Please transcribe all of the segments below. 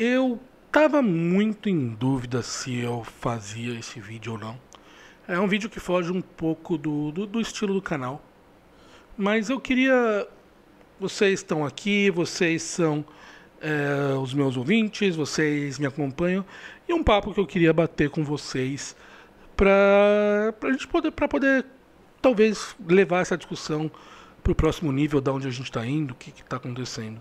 Eu tava muito em dúvida se eu fazia esse vídeo ou não. É um vídeo que foge um pouco do, do, do estilo do canal. Mas eu queria. Vocês estão aqui, vocês são é, os meus ouvintes, vocês me acompanham. E um papo que eu queria bater com vocês para a gente poder, pra poder talvez levar essa discussão para o próximo nível, da onde a gente está indo, o que está acontecendo.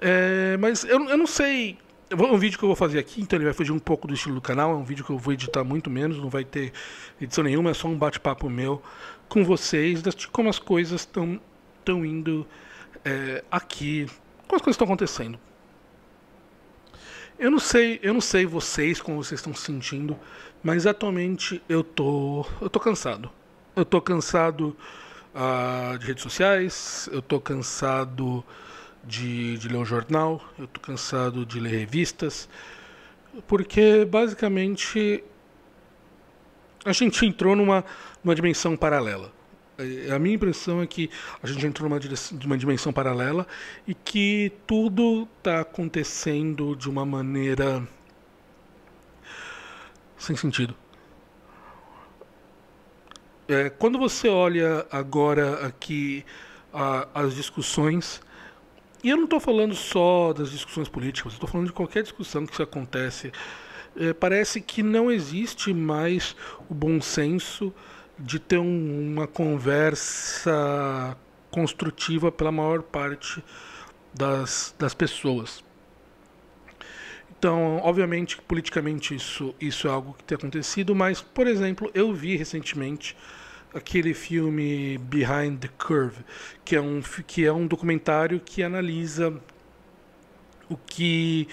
É, mas eu, eu não sei. Um vídeo que eu vou fazer aqui, então ele vai fugir um pouco do estilo do canal. É um vídeo que eu vou editar muito menos, não vai ter edição nenhuma, é só um bate-papo meu com vocês, de como as coisas estão tão indo é, aqui, como as coisas estão acontecendo. Eu não sei, eu não sei vocês como vocês estão se sentindo, mas atualmente eu tô, eu tô cansado. Eu tô cansado uh, de redes sociais, eu tô cansado de, de ler um jornal, eu estou cansado de ler revistas, porque basicamente a gente entrou numa, numa dimensão paralela. A minha impressão é que a gente entrou numa, dimensão paralela e que tudo está acontecendo de uma maneira sem sentido. É, quando você olha agora aqui a, as discussões e eu não estou falando só das discussões políticas, estou falando de qualquer discussão que isso acontece. É, parece que não existe mais o bom senso de ter um, uma conversa construtiva pela maior parte das, das pessoas. Então, obviamente, politicamente isso, isso é algo que tem acontecido, mas, por exemplo, eu vi recentemente aquele filme Behind the Curve, que é um, que é um documentário que analisa o que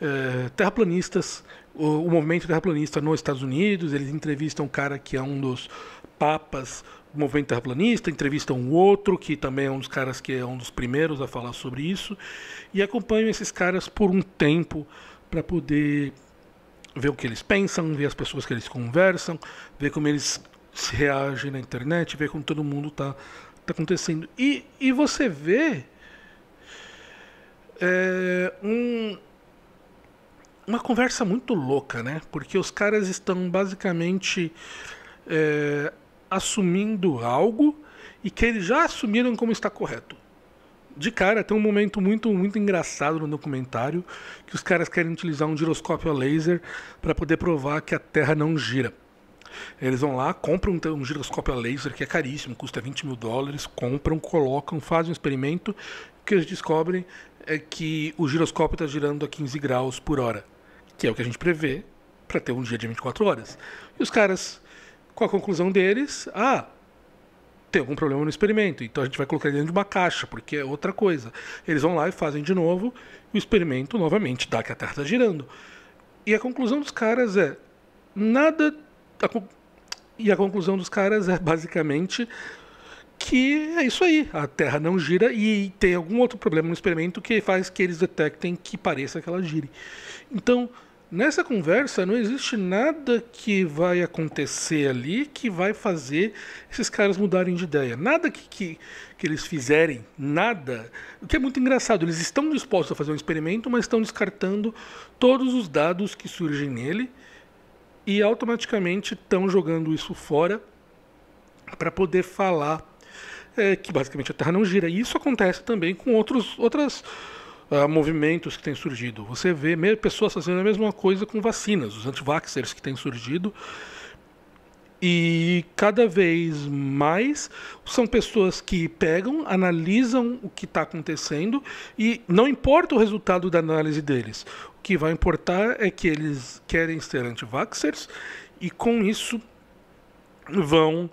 é, terraplanistas, o, o movimento terraplanista nos Estados Unidos, eles entrevistam um cara que é um dos papas do movimento terraplanista, entrevistam um outro que também é um dos caras que é um dos primeiros a falar sobre isso, e acompanham esses caras por um tempo para poder ver o que eles pensam, ver as pessoas que eles conversam, ver como eles se reage na internet, vê como todo mundo está tá acontecendo. E, e você vê é, um, uma conversa muito louca, né? Porque os caras estão basicamente é, assumindo algo e que eles já assumiram como está correto. De cara, tem um momento muito muito engraçado no documentário que os caras querem utilizar um giroscópio a laser para poder provar que a Terra não gira. Eles vão lá, compram um, giroscópio a laser, que é caríssimo, custa 20 mil dólares, compram, colocam, fazem um experimento, que eles descobrem é que o giroscópio está girando a 15 graus por hora, que é o que a gente prevê para ter um dia de 24 horas. E os caras, com a conclusão deles, ah, tem algum problema no experimento. Então a gente vai colocar dentro de uma caixa, porque é outra coisa. Eles vão lá e fazem de novo, e o experimento novamente dá que a Terra está girando. E a conclusão dos caras é: nada e a conclusão dos caras é basicamente que é isso aí, a Terra não gira e tem algum outro problema no experimento que faz que eles detectem que pareça que ela gire. Então, nessa conversa não existe nada que vai acontecer ali que vai fazer esses caras mudarem de ideia. Nada que, que, que eles fizerem, nada. O que é muito engraçado, eles estão dispostos a fazer um experimento, mas estão descartando todos os dados que surgem nele e automaticamente estão jogando isso fora para poder falar é, que basicamente a Terra não gira. E isso acontece também com outros outras, uh, movimentos que têm surgido. Você vê pessoas fazendo a mesma coisa com vacinas, os antivaxers que têm surgido e cada vez mais são pessoas que pegam, analisam o que está acontecendo e não importa o resultado da análise deles. O que vai importar é que eles querem ser anti-vaxxers e com isso vão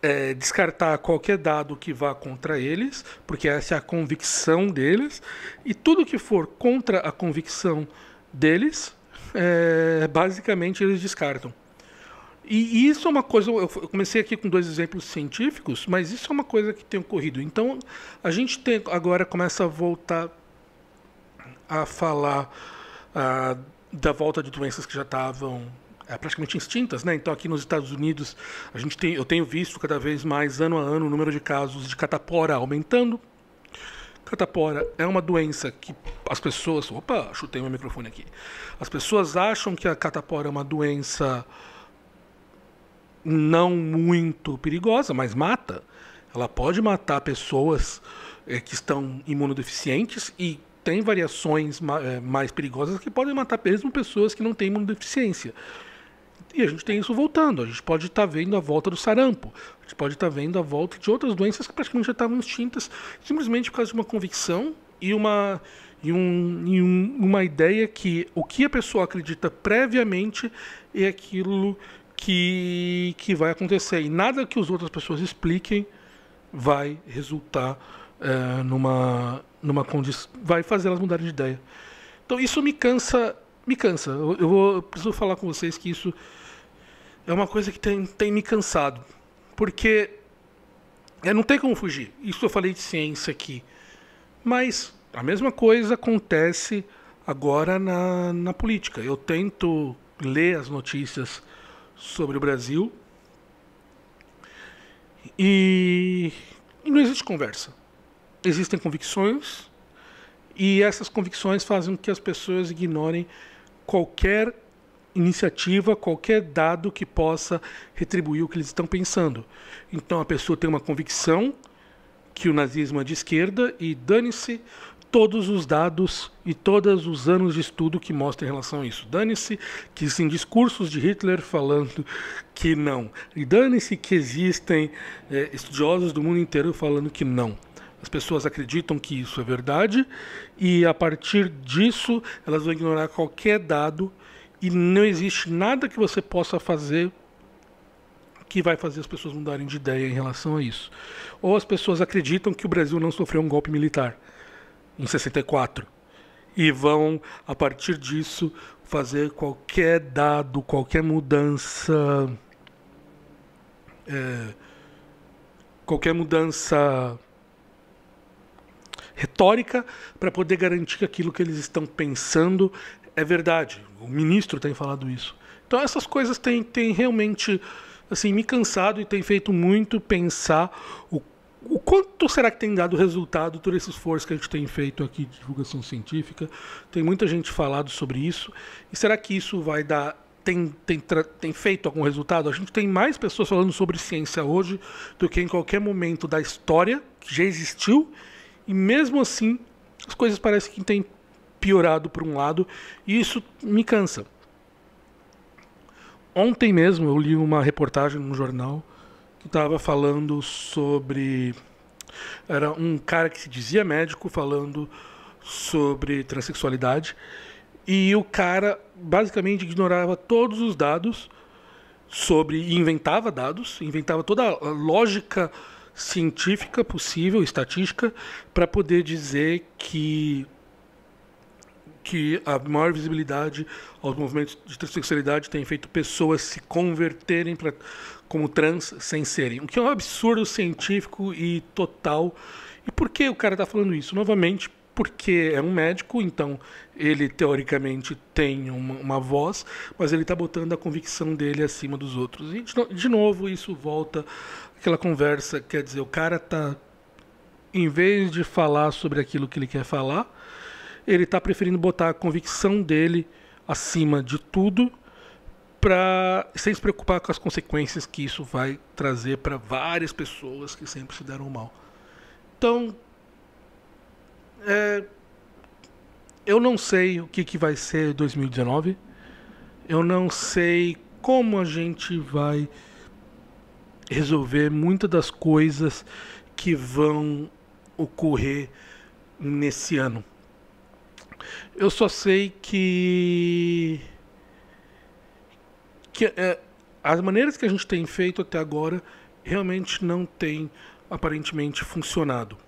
é, descartar qualquer dado que vá contra eles, porque essa é a convicção deles, e tudo que for contra a convicção deles, é, basicamente eles descartam. E, isso é uma coisa, eu comecei aqui com dois exemplos científicos, mas isso é uma coisa que tem ocorrido. Então, a gente tem agora começa a voltar a falar ah, da volta de doenças que já estavam é, praticamente extintas, né? Então, aqui nos Estados Unidos, a gente tem, eu tenho visto cada vez mais, ano a ano, o número de casos de catapora aumentando. Catapora é uma doença que as pessoas. Opa, chutei meu microfone aqui. As pessoas acham que a catapora é uma doença não muito perigosa, mas mata. Ela pode matar pessoas é, que estão imunodeficientes e tem variações ma eh, mais perigosas que podem matar mesmo pessoas que não têm imunodeficiência. E a gente tem isso voltando. A gente pode estar tá vendo a volta do sarampo, a gente pode estar tá vendo a volta de outras doenças que praticamente já estavam extintas simplesmente por causa de uma convicção e uma e, um, e um, uma ideia que o que a pessoa acredita previamente é aquilo que, que vai acontecer. E nada que as outras pessoas expliquem vai resultar é, numa, numa condição. vai fazer elas mudarem de ideia. Então isso me cansa, me cansa. Eu, eu, vou, eu preciso falar com vocês que isso é uma coisa que tem, tem me cansado. Porque é, não tem como fugir. Isso eu falei de ciência aqui. Mas a mesma coisa acontece agora na, na política. Eu tento ler as notícias sobre o Brasil. E, e não existe conversa. Existem convicções, e essas convicções fazem com que as pessoas ignorem qualquer iniciativa, qualquer dado que possa retribuir o que eles estão pensando. Então a pessoa tem uma convicção que o nazismo é de esquerda e dane-se todos os dados e todos os anos de estudo que mostram em relação a isso. Dane-se que existem discursos de Hitler falando que não. E dane-se que existem é, estudiosos do mundo inteiro falando que não. As pessoas acreditam que isso é verdade e a partir disso elas vão ignorar qualquer dado e não existe nada que você possa fazer que vai fazer as pessoas mudarem de ideia em relação a isso. Ou as pessoas acreditam que o Brasil não sofreu um golpe militar um 64 e vão a partir disso fazer qualquer dado, qualquer mudança, é, qualquer mudança retórica para poder garantir que aquilo que eles estão pensando é verdade. O ministro tem falado isso. Então essas coisas têm, têm realmente assim me cansado e tem feito muito pensar o o quanto será que tem dado resultado todo esse esforço que a gente tem feito aqui de divulgação científica? Tem muita gente falado sobre isso. E será que isso vai dar. Tem, tem, tem feito algum resultado? A gente tem mais pessoas falando sobre ciência hoje do que em qualquer momento da história, que já existiu, e mesmo assim as coisas parecem que têm piorado por um lado, e isso me cansa. Ontem mesmo eu li uma reportagem no jornal estava falando sobre. Era um cara que se dizia médico falando sobre transexualidade. E o cara basicamente ignorava todos os dados sobre. inventava dados, inventava toda a lógica científica possível, estatística, para poder dizer que que a maior visibilidade aos movimentos de transexualidade tem feito pessoas se converterem para como trans sem serem. O que é um absurdo científico e total. E por que o cara está falando isso? Novamente, porque é um médico, então ele teoricamente tem uma, uma voz, mas ele está botando a convicção dele acima dos outros. E de, novo isso volta àquela conversa, quer dizer, o cara está, em vez de falar sobre aquilo que ele quer falar, ele está preferindo botar a convicção dele acima de tudo sem se preocupar com as consequências que isso vai trazer para várias pessoas que sempre se deram mal. Então, é, eu não sei o que, que vai ser 2019, eu não sei como a gente vai resolver muitas das coisas que vão ocorrer nesse ano. Eu só sei que que é, as maneiras que a gente tem feito até agora realmente não tem aparentemente funcionado.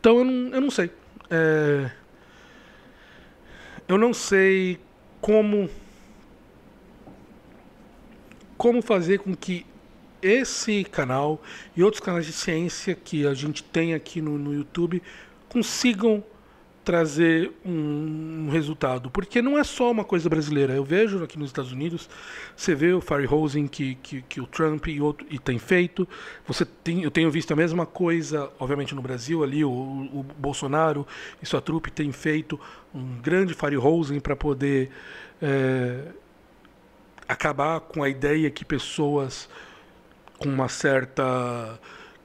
Então eu não, eu não sei. É, eu não sei como como fazer com que esse canal e outros canais de ciência que a gente tem aqui no, no YouTube consigam trazer um, resultado. Porque não é só uma coisa brasileira. Eu vejo aqui nos Estados Unidos, você vê o Firehosing que, que, que o Trump e, outro, e tem feito. Você tem, eu tenho visto a mesma coisa, obviamente, no Brasil ali, o, o Bolsonaro e sua trupe têm feito um grande Firehosing para poder é, acabar com a ideia que pessoas com uma certa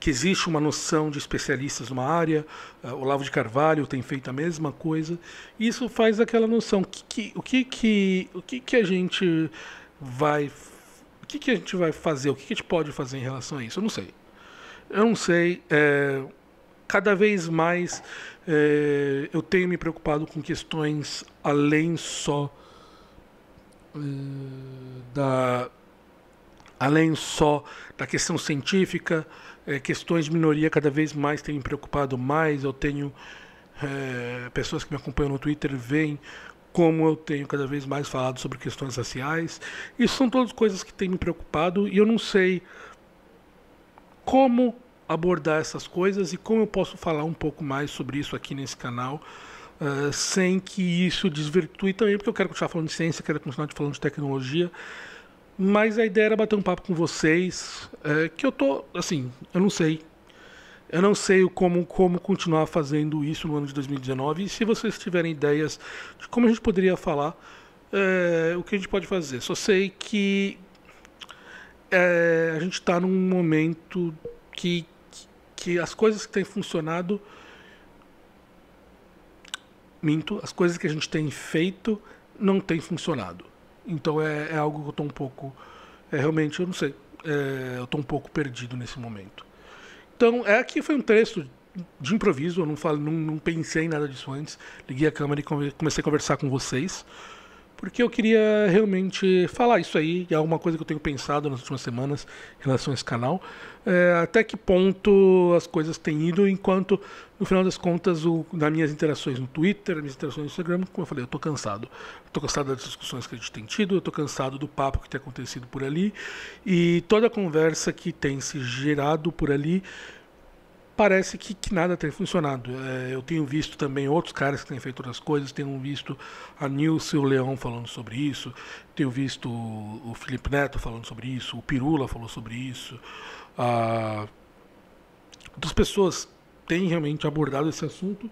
que existe uma noção de especialistas numa área, uh, Olavo de Carvalho tem feito a mesma coisa, isso faz aquela noção que, que, o que que o que que a gente vai o que que a gente vai fazer, o que, que a gente pode fazer em relação a isso, eu não sei, eu não sei, é, cada vez mais é, eu tenho me preocupado com questões além só da além só da questão científica, é, questões de minoria cada vez mais têm me preocupado mais. Eu tenho é, pessoas que me acompanham no Twitter veem como eu tenho cada vez mais falado sobre questões raciais. Isso são todas coisas que têm me preocupado e eu não sei como abordar essas coisas e como eu posso falar um pouco mais sobre isso aqui nesse canal. Uh, sem que isso desvirtue também, porque eu quero continuar falando de ciência, quero continuar falando de tecnologia, mas a ideia era bater um papo com vocês, é, que eu tô, assim, eu não sei. Eu não sei como, como continuar fazendo isso no ano de 2019. E se vocês tiverem ideias de como a gente poderia falar, é, o que a gente pode fazer. Só sei que é, a gente está num momento que, que as coisas que têm funcionado. Minto, as coisas que a gente tem feito não têm funcionado. Então é, é algo que eu estou um pouco. É, realmente, eu não sei. É, eu estou um pouco perdido nesse momento. Então, é aqui foi um texto de improviso, eu não, falo, não, não pensei em nada disso antes. Liguei a câmera e comecei a conversar com vocês porque eu queria realmente falar isso aí, é alguma coisa que eu tenho pensado nas últimas semanas em relação a esse canal. É, até que ponto as coisas têm ido, enquanto, no final das contas, o, nas minhas interações no Twitter, nas minhas interações no Instagram, como eu falei, eu estou cansado. Estou cansado das discussões que a gente tem tido, estou cansado do papo que tem acontecido por ali, e toda a conversa que tem se gerado por ali parece que, que, nada tem funcionado. É, eu tenho visto também outros caras que têm feito outras coisas, tenho visto a Nilce e o Leão falando sobre isso, tenho visto o, Felipe Neto falando sobre isso, o Pirula falou sobre isso. Ah, outras pessoas têm realmente abordado esse assunto.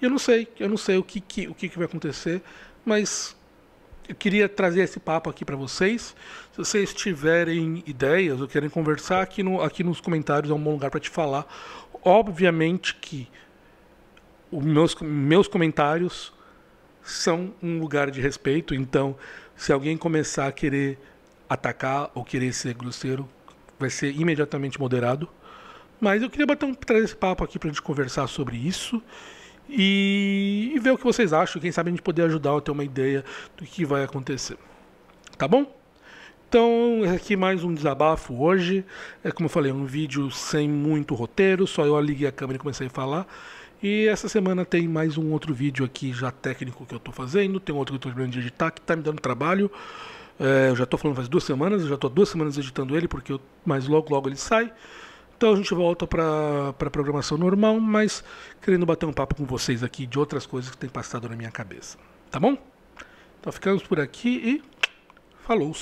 E eu não sei, eu não sei o que, que o que, que vai acontecer, mas eu queria trazer esse papo aqui para vocês. Se vocês tiverem ideias ou querem conversar, aqui, no, aqui nos comentários é um bom lugar para te falar obviamente que os meus, meus comentários são um lugar de respeito, então se alguém começar a querer atacar ou querer ser grosseiro, vai ser imediatamente moderado. Mas eu queria bater um, trazer esse papo aqui para a gente conversar sobre isso e, e ver o que vocês acham. Quem sabe a gente poder ajudar ou ter uma ideia do que vai acontecer. Tá bom? Então, aqui mais um desabafo hoje. É como eu falei, um vídeo sem muito roteiro, só eu liguei a câmera e comecei a falar. E essa semana tem mais um outro vídeo aqui já técnico que eu estou fazendo, tem outro que eu estou terminando a editar que está me dando trabalho. É, eu já estou falando faz duas semanas, já estou duas semanas editando ele, porque eu, mas logo logo ele sai. Então a gente volta para a programação normal, mas querendo bater um papo com vocês aqui de outras coisas que tem passado na minha cabeça. Tá bom? Então ficamos por aqui e falou!